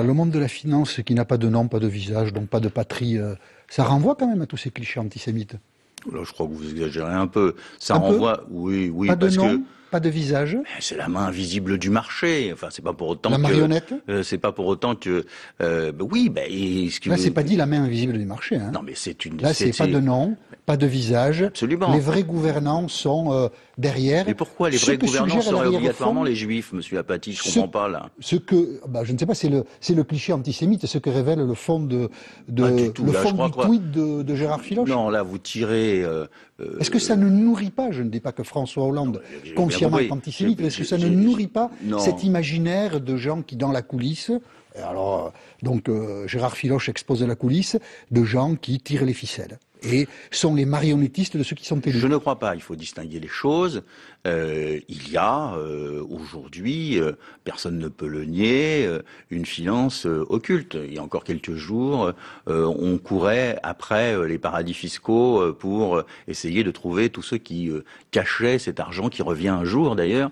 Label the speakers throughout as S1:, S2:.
S1: le monde de la finance qui n'a pas de nom, pas de visage, donc pas de patrie, euh, ça renvoie quand même à tous ces clichés antisémites.
S2: Là, je crois que vous exagérez un peu. Ça renvoie, oui, oui, parce que
S1: pas de visage C'est la main
S2: invisible du marché. Enfin, c'est pas pour autant la marionnette euh, C'est pas pour autant que... Euh, bah, oui, ben... Bah, Là, c'est pas dit la
S1: main invisible du marché. Hein. Non, mais c'est une... Là, c'est pas de nom, pas de visage. Absolument. Les vrais gouvernants sont euh, derrière. Mais pourquoi les vrais gouvernants seraient obligatoirement les
S2: juifs, monsieur Apathy Je ce, comprends pas, là.
S1: Ce que... Bah, je ne sais pas, c'est le, C'est le cliché antisémite, ce que révèle le fond de, de du le fond du tweet de, Gérard Filoche. Non, là, vous tirez... Euh, Est-ce que ça ne nourrit pas, je ne dis pas que François Hollande est-ce ah que ça ne nourrit pas cet imaginaire de gens qui, dans la coulisse, euh, alors, euh, donc euh, Gérard Filoche expose la coulisse, de gens qui tirent les ficelles et sont les marionnettistes de ceux qui sont
S2: élus. Je ne crois pas, il faut distinguer les choses. Euh, il y a euh, aujourd'hui, euh, personne ne peut le nier, une finance occulte. Il y a encore quelques jours, on courait après les paradis fiscaux pour essayer de trouver tous ceux qui cachaient cet argent qui revient un jour d'ailleurs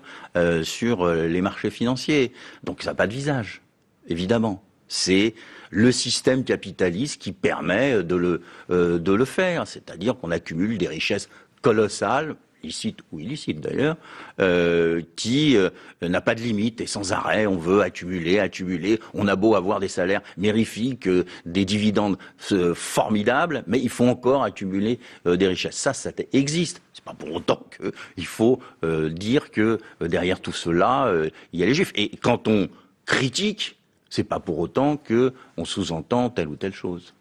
S2: sur les marchés financiers. Donc ça n'a pas de visage, évidemment. C'est le système capitaliste qui permet euh, de le, euh, de le faire, c'est-à-dire qu'on accumule des richesses colossales licites ou illicites d'ailleurs, euh, qui n'a pas de limite et sans arrêt on veut accumuler, accumuler. On a beau avoir des salaires mérifiques, des dividendes formidables, mais il faut encore accumuler des richesses. Ça, ça existe. C'est pas pour autant qu'il faut dire que derrière tout cela, il y a les juifs. Et quand on critique c'est pas pour autant qu'on sous-entend telle ou telle chose.